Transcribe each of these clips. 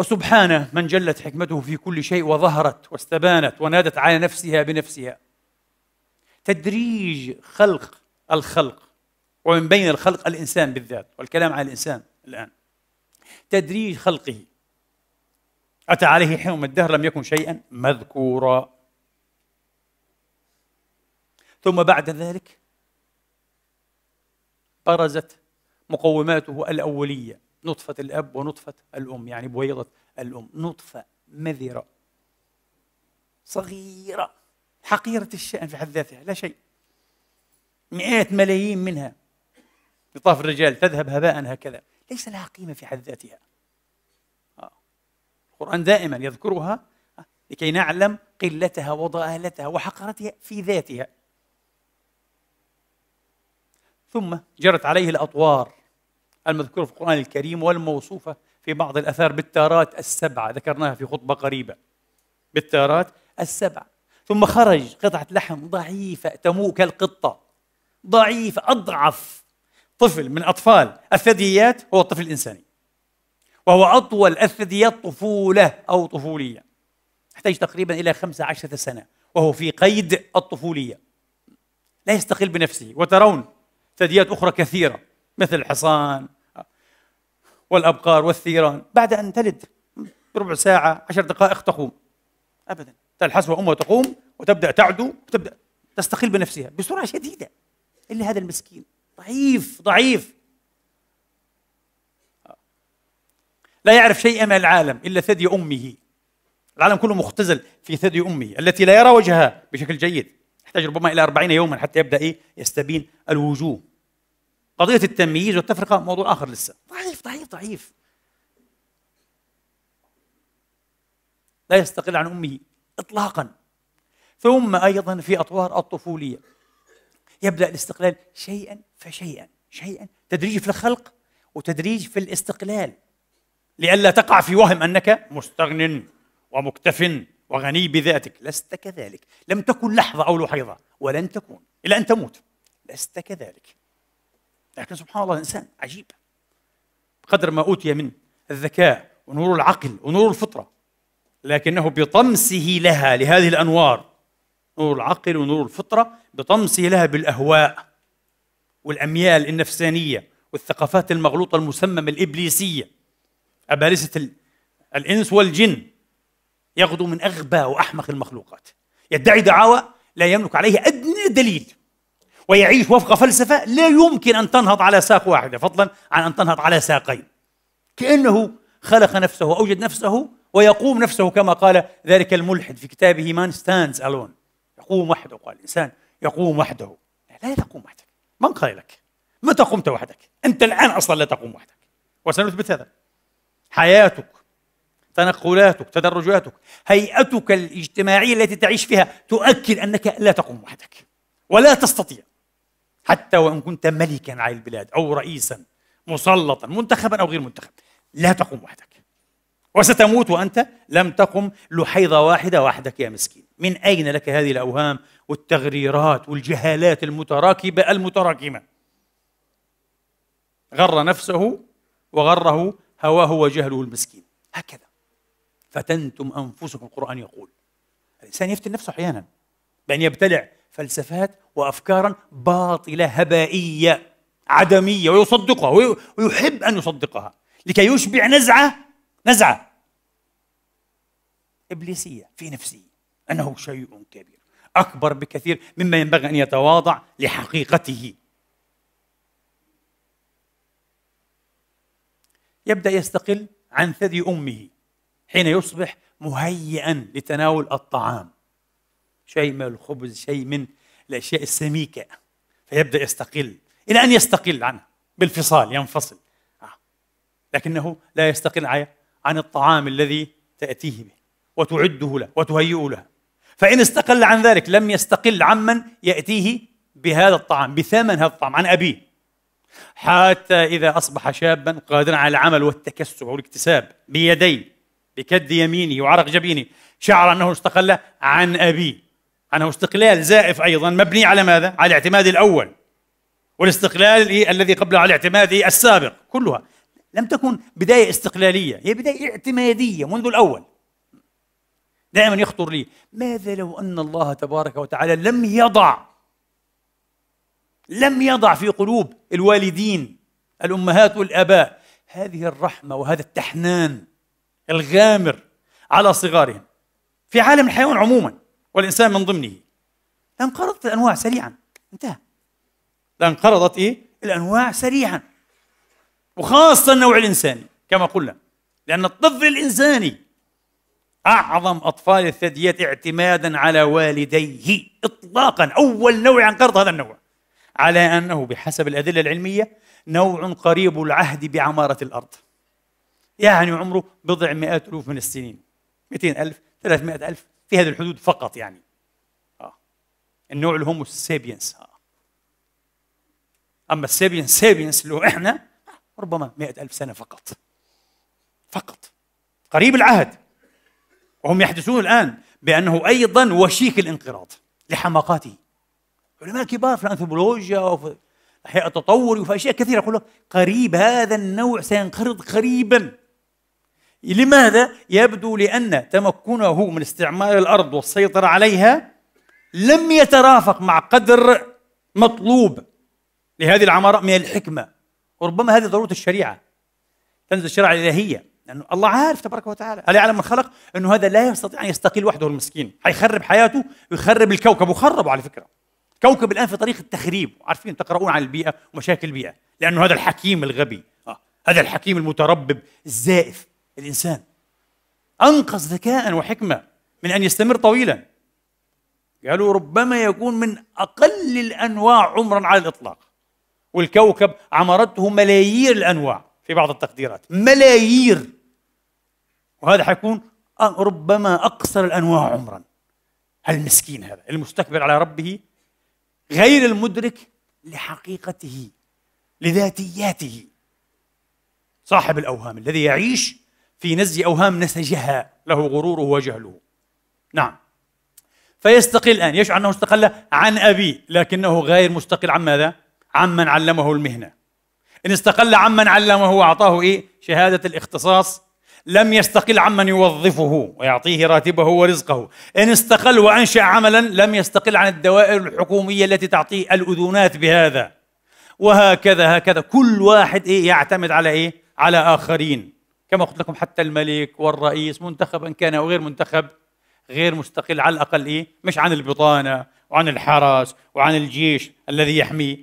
وسبحانه من جلت حكمته في كل شيء وظهرت واستبانت ونادت على نفسها بنفسها تدريج خلق الخلق ومن بين الخلق الانسان بالذات والكلام على الانسان الان تدريج خلقه اتى عليه حين من الدهر لم يكن شيئا مذكورا ثم بعد ذلك برزت مقوماته الاوليه نطفة الأب ونطفة الأم يعني بويضة الأم نطفة مذرة صغيرة حقيرة الشأن في حد ذاتها لا شيء مئات ملايين منها لطاف الرجال تذهب هباء هكذا ليس لها قيمة في حد ذاتها آه. القرآن دائما يذكرها آه، لكي نعلم قلتها وضآلتها وحقرتها في ذاتها ثم جرت عليه الأطوار المذكورة في القرآن الكريم والموصوفة في بعض الأثار بالتارات السبعة ذكرناها في خطبة قريبة بالتارات السبعة ثم خرج قطعة لحم ضعيفة تمو كالقطة ضعيفة أضعف طفل من أطفال الثدييات هو الطفل الإنساني وهو أطول الثدييات طفولة أو طفولية يحتاج تقريبا إلى خمسة عشرة سنة وهو في قيد الطفولية لا يستقل بنفسه وترون ثدييات أخرى كثيرة مثل الحصان والأبقار والثيران بعد أن تلد ربع ساعة عشر دقائق تقوم أبدا الحسوة أمها تقوم وتبدأ تعدو وتبدأ تستقل بنفسها بسرعة شديدة إلا هذا المسكين ضعيف ضعيف لا يعرف شيئا من العالم إلا ثدي أمه العالم كله مختزل في ثدي أمه التي لا يرى وجهها بشكل جيد يحتاج ربما إلى أربعين يوما حتى يبدأ إيه يستبين الوجوه قضية التمييز والتفرقة موضوع آخر لسه ضعيف ضعيف ضعيف لا يستقل عن أمه إطلاقا ثم أيضا في أطوار الطفولية يبدأ الاستقلال شيئا فشيئا شيئا تدريج في الخلق وتدريج في الاستقلال لئلا تقع في وهم أنك مستغن ومكتف وغني بذاتك لست كذلك لم تكن لحظة أو لحيظة ولن تكون إلى أن تموت لست كذلك لكن سبحان الله الإنسان عجيب قدر ما أوتي من الذكاء ونور العقل ونور الفطرة لكنه بطمسه لها لهذه الأنوار نور العقل ونور الفطرة بطمسه لها بالأهواء والأميال النفسانية والثقافات المغلوطة المسممة الإبليسية أبالسة الإنس والجن يغدو من أغبى وأحمق المخلوقات يدعي دعاوى لا يملك عليه أدنى دليل ويعيش وفق فلسفة لا يمكن أن تنهض على ساق واحدة فضلا عن أن تنهض على ساقين كأنه خلق نفسه وأوجد نفسه ويقوم نفسه كما قال ذلك الملحد في كتابه مان ستاندز ألون يقوم وحده قال الإنسان يقوم وحده لا تقوم وحدك من قال لك متى قمت وحدك أنت الآن أصلا لا تقوم وحدك وسنثبت هذا حياتك تنقلاتك تدرجاتك هيئتك الاجتماعية التي تعيش فيها تؤكد أنك لا تقوم وحدك ولا تستطيع حتى وان كنت ملكا على البلاد او رئيسا مسلطا منتخبا او غير منتخب لا تقوم وحدك وستموت وانت لم تقم لحيضه واحده وحدك يا مسكين من اين لك هذه الاوهام والتغريرات والجهالات المتراكبه المتراكمه غر نفسه وغره هواه وجهله المسكين هكذا فتنتم انفسكم القران يقول الانسان يفتن نفسه احيانا بان يبتلع فلسفات وافكارا باطله هبائيه عدميه ويصدقها ويحب ان يصدقها لكي يشبع نزعه نزعه ابليسيه في نفسه انه شيء كبير اكبر بكثير مما ينبغي ان يتواضع لحقيقته يبدا يستقل عن ثدي امه حين يصبح مهيئا لتناول الطعام شيء من الخبز شيء من الأشياء السميكة فيبدأ يستقل إلى أن يستقل عنها بالفصال ينفصل آه. لكنه لا يستقل عن الطعام الذي تأتيه به وتعده له وتهيئ له فإن استقل عن ذلك لم يستقل عمن يأتيه بهذا الطعام بثمن هذا الطعام عن أبيه حتى إذا أصبح شابا قادرا على العمل والتكسب أو الاكتساب بيديه بكد يمينه وعرق جبينه شعر أنه استقل عن أبيه أنه استقلال زائف أيضا مبني على ماذا؟ على الاعتماد الأول والاستقلال الذي قبله على الاعتماد السابق كلها لم تكن بداية استقلالية هي بداية اعتمادية منذ الأول دائما يخطر لي ماذا لو أن الله تبارك وتعالى لم يضع لم يضع في قلوب الوالدين الأمهات والآباء هذه الرحمة وهذا التحنان الغامر على صغارهم في عالم الحيوان عموما والإنسان من ضمنه لانقرضت الأنواع سريعا انتهى لانقرضت إيه؟ الأنواع سريعا وخاصة النوع الإنساني كما قلنا لأن الطفل الإنساني أعظم أطفال الثدييات اعتمادا على والديه إطلاقا أول نوع انقرض هذا النوع على أنه بحسب الأدلة العلمية نوع قريب العهد بعمارة الأرض يعني عمره بضع مئات ألوف من السنين 200 ألف 300 ألف في هذه الحدود فقط يعني آه. النوع اللي هم السابينس آه. أما السابينس سابينس اللي هو إحنا ربما مئة ألف سنة فقط فقط قريب العهد وهم يحدثون الآن بأنه أيضا وشيك الانقراض لحماقاته علماء كبار في الأنثروبولوجيا وفي الأحياء التطوري وفي أشياء كثيرة يقول قريب هذا النوع سينقرض قريبا لماذا؟ يبدو لأن تمكنه من استعمار الأرض والسيطرة عليها لم يترافق مع قدر مطلوب لهذه العمارة من الحكمة وربما هذه ضرورة الشريعة تنزل الشريعة الإلهية لأنه الله عارف تبارك وتعالى هل يعلم من خلق أنه هذا لا يستطيع أن يستقيل وحده المسكين حيخرب حياته ويخرب الكوكب وخربه على فكرة كوكب الآن في طريق التخريب عارفين تقرؤون عن البيئة ومشاكل البيئة لأنه هذا الحكيم الغبي آه. هذا الحكيم المتربب الزائف الإنسان أنقص ذكاء وحكمة من أن يستمر طويلا قالوا ربما يكون من أقل الأنواع عمرا على الإطلاق والكوكب عمرته ملايير الأنواع في بعض التقديرات ملايير وهذا حيكون ربما أقصر الأنواع عمرا المسكين هذا المستكبر على ربه غير المدرك لحقيقته لذاتياته صاحب الأوهام الذي يعيش في نزع أوهام نسجها له غروره وجهله نعم فيستقل الآن يشعر أنه استقل عن أبيه لكنه غير مستقل عن ماذا؟ عمن علمه المهنة إن استقل عمن علمه وأعطاه إيه؟ شهادة الاختصاص لم يستقل عمن يوظفه ويعطيه راتبه ورزقه إن استقل وأنشأ عملا لم يستقل عن الدوائر الحكومية التي تعطيه الأذونات بهذا وهكذا هكذا كل واحد إيه يعتمد على إيه؟ على آخرين كما قلت لكم حتى الملك والرئيس منتخب ان كان او غير منتخب غير مستقل على الاقل ايه مش عن البطانه وعن الحرس وعن الجيش الذي يحميه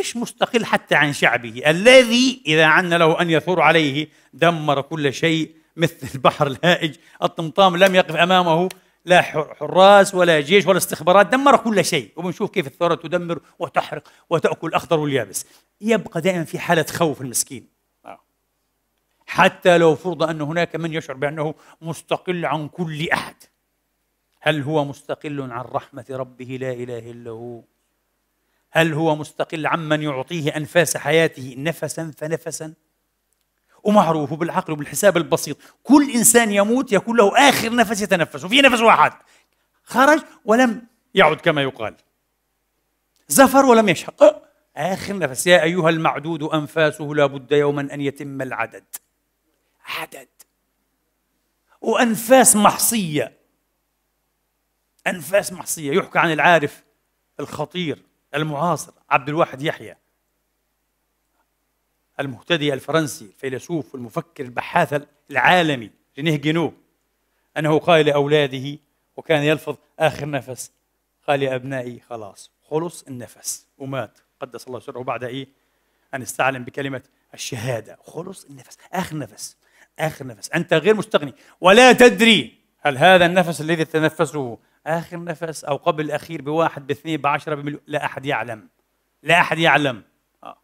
مش مستقل حتى عن شعبه الذي اذا عنا له ان يثور عليه دمر كل شيء مثل البحر الهائج الطمطام لم يقف امامه لا حراس ولا جيش ولا استخبارات دمر كل شيء وبنشوف كيف الثورة تدمر وتحرق وتأكل الأخضر واليابس يبقى دائما في حالة خوف المسكين حتى لو فرض أن هناك من يشعر بأنه مستقل عن كل أحد هل هو مستقل عن رحمة ربه لا إله إلا هو هل هو مستقل عمن يعطيه أنفاس حياته نفسا فنفسا ومعروف بالعقل وبالحساب البسيط كل إنسان يموت يكون له آخر نفس يتنفسه في نفس واحد خرج ولم يعد كما يقال زفر ولم يشهق آه، آخر نفس يا أيها المعدود أنفاسه لا بد يوما أن يتم العدد عدد وأنفاس محصية أنفاس محصية يحكى عن العارف الخطير المعاصر عبد الواحد يحيى المهتدي الفرنسي الفيلسوف والمفكر البحاث العالمي جنيه جينو أنه قال لأولاده وكان يلفظ آخر نفس قال يا أبنائي خلاص خلص النفس ومات قدس الله سره بعد إيه أن استعلم بكلمة الشهادة خلص النفس آخر نفس آخر نفس أنت غير مستغني ولا تدري هل هذا النفس الذي تنفسه آخر نفس أو قبل الأخير بواحد باثنين بعشرة بمليون لا أحد يعلم لا أحد يعلم آه.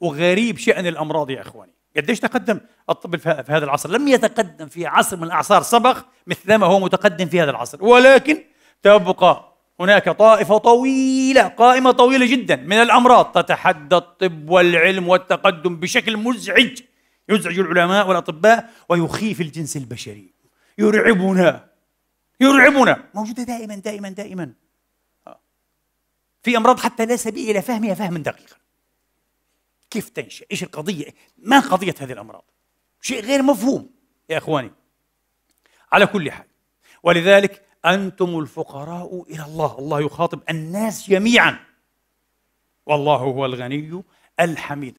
وغريب شأن الأمراض يا إخواني قديش تقدم الطب في هذا العصر لم يتقدم في عصر من الأعصار سبق مثلما هو متقدم في هذا العصر ولكن تبقى هناك طائفة طويلة قائمة طويلة جدا من الأمراض تتحدى الطب والعلم والتقدم بشكل مزعج يزعج العلماء والأطباء ويخيف الجنس البشري يرعبنا يرعبنا موجودة دائما دائما دائما آه. في أمراض حتى لا سبيل إلى فهمها فهما دقيقا كيف تنشأ؟ إيش القضية؟ ما قضية هذه الأمراض؟ شيء غير مفهوم يا إخواني على كل حال ولذلك أنتم الفقراء إلى الله الله يخاطب الناس جميعا والله هو الغني الحميد